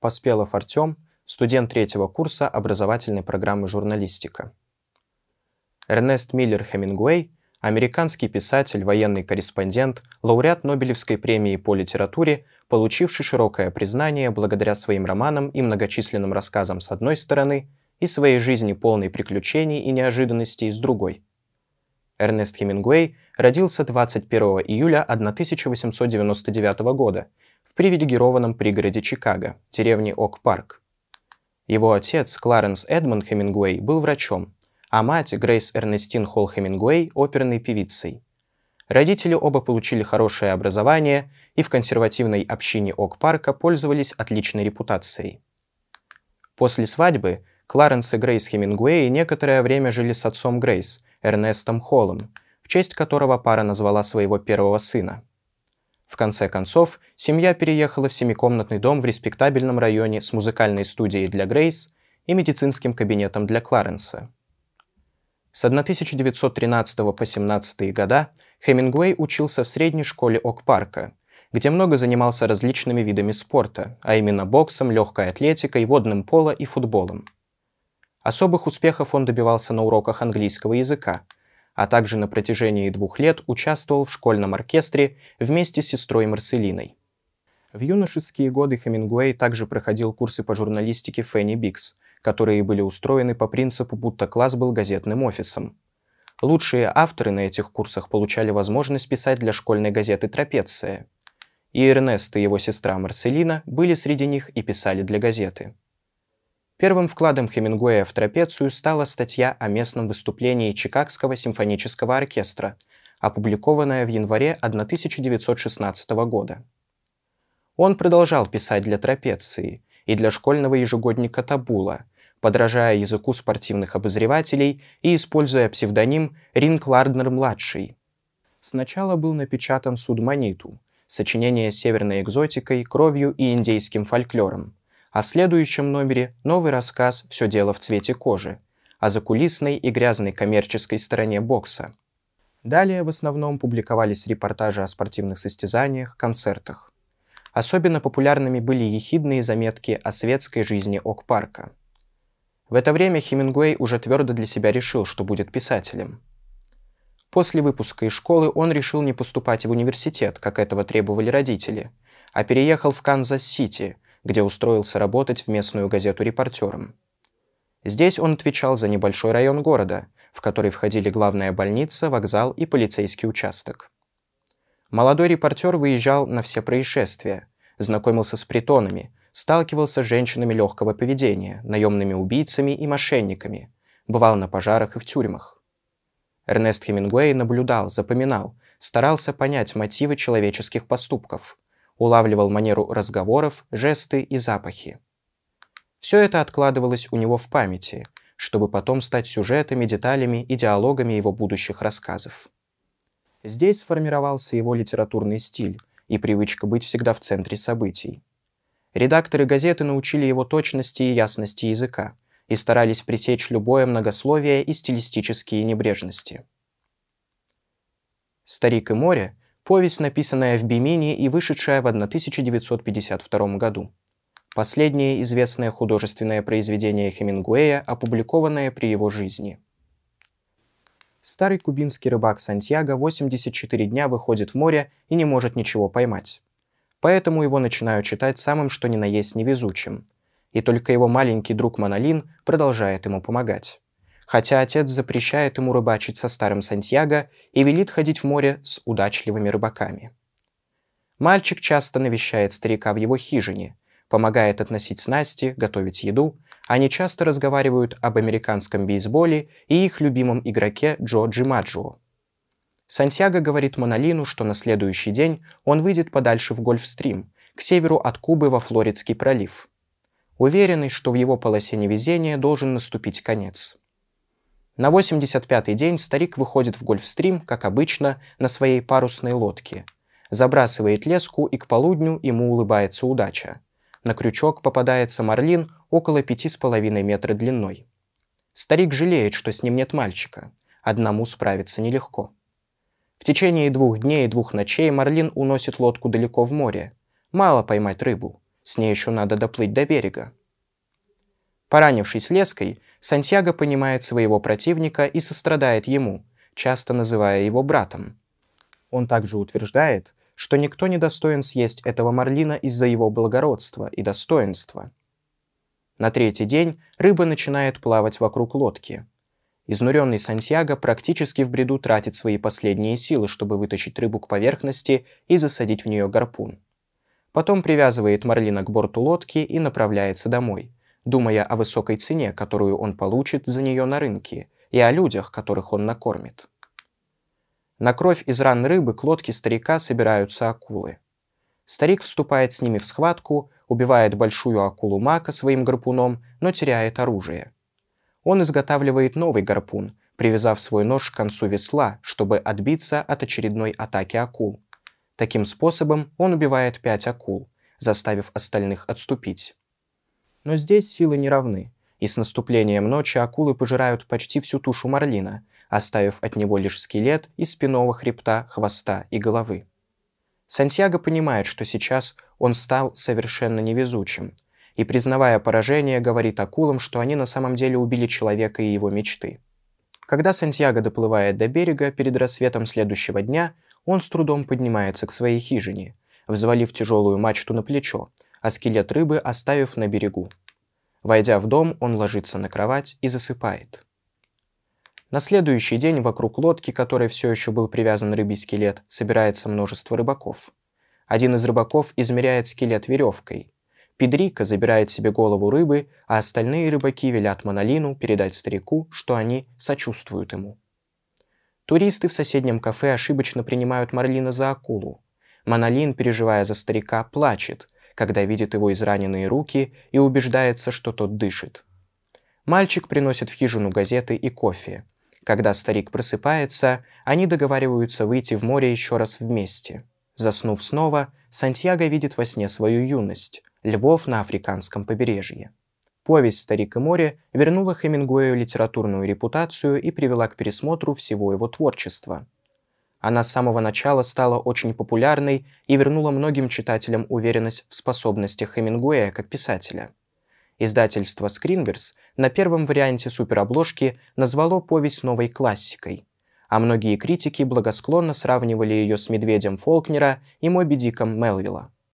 Поспелов Артем, студент третьего курса образовательной программы «Журналистика». Эрнест Миллер Хемингуэй, американский писатель, военный корреспондент, лауреат Нобелевской премии по литературе, получивший широкое признание благодаря своим романам и многочисленным рассказам с одной стороны и своей жизни полной приключений и неожиданностей с другой. Эрнест Хемингуэй родился 21 июля 1899 года – в привилегированном пригороде Чикаго, деревне Ок-Парк. Его отец, Кларенс Эдмонд Хемингуэй, был врачом, а мать, Грейс Эрнестин Холл Хемингуэй, оперной певицей. Родители оба получили хорошее образование и в консервативной общине Ок-Парка пользовались отличной репутацией. После свадьбы Кларенс и Грейс Хемингуэй некоторое время жили с отцом Грейс, Эрнестом Холлом, в честь которого пара назвала своего первого сына – в конце концов, семья переехала в семикомнатный дом в респектабельном районе с музыкальной студией для Грейс и медицинским кабинетом для Кларенса. С 1913 по 17 года Хемингуэй учился в средней школе Ок-парка, где много занимался различными видами спорта, а именно боксом, легкой атлетикой, водным поло и футболом. Особых успехов он добивался на уроках английского языка – а также на протяжении двух лет участвовал в школьном оркестре вместе с сестрой Марселиной. В юношеские годы Хемингуэй также проходил курсы по журналистике Фенни Бикс, которые были устроены по принципу, будто класс был газетным офисом. Лучшие авторы на этих курсах получали возможность писать для школьной газеты «Трапеция». И Эрнест и его сестра Марселина были среди них и писали для газеты. Первым вкладом Хемингуэя в трапецию стала статья о местном выступлении Чикагского симфонического оркестра, опубликованная в январе 1916 года. Он продолжал писать для трапеции и для школьного ежегодника Табула, подражая языку спортивных обозревателей и используя псевдоним Ринг Ларднер-младший. Сначала был напечатан «Судманиту», сочинение северной экзотикой, кровью и индейским фольклором – а в следующем номере новый рассказ «Все дело в цвете кожи» о закулисной и грязной коммерческой стороне бокса. Далее в основном публиковались репортажи о спортивных состязаниях, концертах. Особенно популярными были ехидные заметки о светской жизни Ок-парка. В это время Хемингуэй уже твердо для себя решил, что будет писателем. После выпуска из школы он решил не поступать в университет, как этого требовали родители, а переехал в Канзас-Сити, где устроился работать в местную газету репортером. Здесь он отвечал за небольшой район города, в который входили главная больница, вокзал и полицейский участок. Молодой репортер выезжал на все происшествия, знакомился с притонами, сталкивался с женщинами легкого поведения, наемными убийцами и мошенниками, бывал на пожарах и в тюрьмах. Эрнест Хемингуэй наблюдал, запоминал, старался понять мотивы человеческих поступков – улавливал манеру разговоров, жесты и запахи. Все это откладывалось у него в памяти, чтобы потом стать сюжетами, деталями и диалогами его будущих рассказов. Здесь сформировался его литературный стиль и привычка быть всегда в центре событий. Редакторы газеты научили его точности и ясности языка и старались пресечь любое многословие и стилистические небрежности. «Старик и море» Повесть, написанная в Бимине и вышедшая в 1952 году. Последнее известное художественное произведение Хемингуэя, опубликованное при его жизни. Старый кубинский рыбак Сантьяго 84 дня выходит в море и не может ничего поймать. Поэтому его начинают читать самым что ни на есть невезучим. И только его маленький друг Монолин продолжает ему помогать хотя отец запрещает ему рыбачить со старым Сантьяго и велит ходить в море с удачливыми рыбаками. Мальчик часто навещает старика в его хижине, помогает относить снасти, готовить еду, они часто разговаривают об американском бейсболе и их любимом игроке Джо Джимаджио. Сантьяго говорит Монолину, что на следующий день он выйдет подальше в Гольфстрим, к северу от Кубы во Флоридский пролив. Уверенный, что в его полосе невезения должен наступить конец – на 85-й день старик выходит в гольфстрим, как обычно, на своей парусной лодке. Забрасывает леску, и к полудню ему улыбается удача. На крючок попадается марлин около 5,5 метра длиной. Старик жалеет, что с ним нет мальчика. Одному справиться нелегко. В течение двух дней и двух ночей Марлин уносит лодку далеко в море. Мало поймать рыбу. С ней еще надо доплыть до берега. Поранившись леской, Сантьяго понимает своего противника и сострадает ему, часто называя его братом. Он также утверждает, что никто не достоин съесть этого марлина из-за его благородства и достоинства. На третий день рыба начинает плавать вокруг лодки. Изнуренный Сантьяго практически в бреду тратит свои последние силы, чтобы вытащить рыбу к поверхности и засадить в нее гарпун. Потом привязывает марлина к борту лодки и направляется домой – думая о высокой цене, которую он получит за нее на рынке, и о людях, которых он накормит. На кровь из ран рыбы к лодке старика собираются акулы. Старик вступает с ними в схватку, убивает большую акулу Мака своим гарпуном, но теряет оружие. Он изготавливает новый гарпун, привязав свой нож к концу весла, чтобы отбиться от очередной атаки акул. Таким способом он убивает пять акул, заставив остальных отступить. Но здесь силы не равны, и с наступлением ночи акулы пожирают почти всю тушу марлина, оставив от него лишь скелет и спинного хребта, хвоста и головы. Сантьяго понимает, что сейчас он стал совершенно невезучим, и, признавая поражение, говорит акулам, что они на самом деле убили человека и его мечты. Когда Сантьяго доплывает до берега перед рассветом следующего дня, он с трудом поднимается к своей хижине, взвалив тяжелую мачту на плечо, а скелет рыбы оставив на берегу. Войдя в дом, он ложится на кровать и засыпает. На следующий день вокруг лодки, которой все еще был привязан рыбий скелет, собирается множество рыбаков. Один из рыбаков измеряет скелет веревкой. Педрика забирает себе голову рыбы, а остальные рыбаки велят Монолину передать старику, что они сочувствуют ему. Туристы в соседнем кафе ошибочно принимают Марлина за акулу. Монолин, переживая за старика, плачет – когда видит его израненные руки и убеждается, что тот дышит. Мальчик приносит в хижину газеты и кофе. Когда старик просыпается, они договариваются выйти в море еще раз вместе. Заснув снова, Сантьяго видит во сне свою юность, львов на африканском побережье. Повесть «Старик и море» вернула Хемингуэю литературную репутацию и привела к пересмотру всего его творчества – она с самого начала стала очень популярной и вернула многим читателям уверенность в способностях Хемингуэя как писателя. Издательство «Скрингерс» на первом варианте суперобложки назвало повесть новой классикой, а многие критики благосклонно сравнивали ее с «Медведем Фолкнера» и «Моби Диком Мелвилла».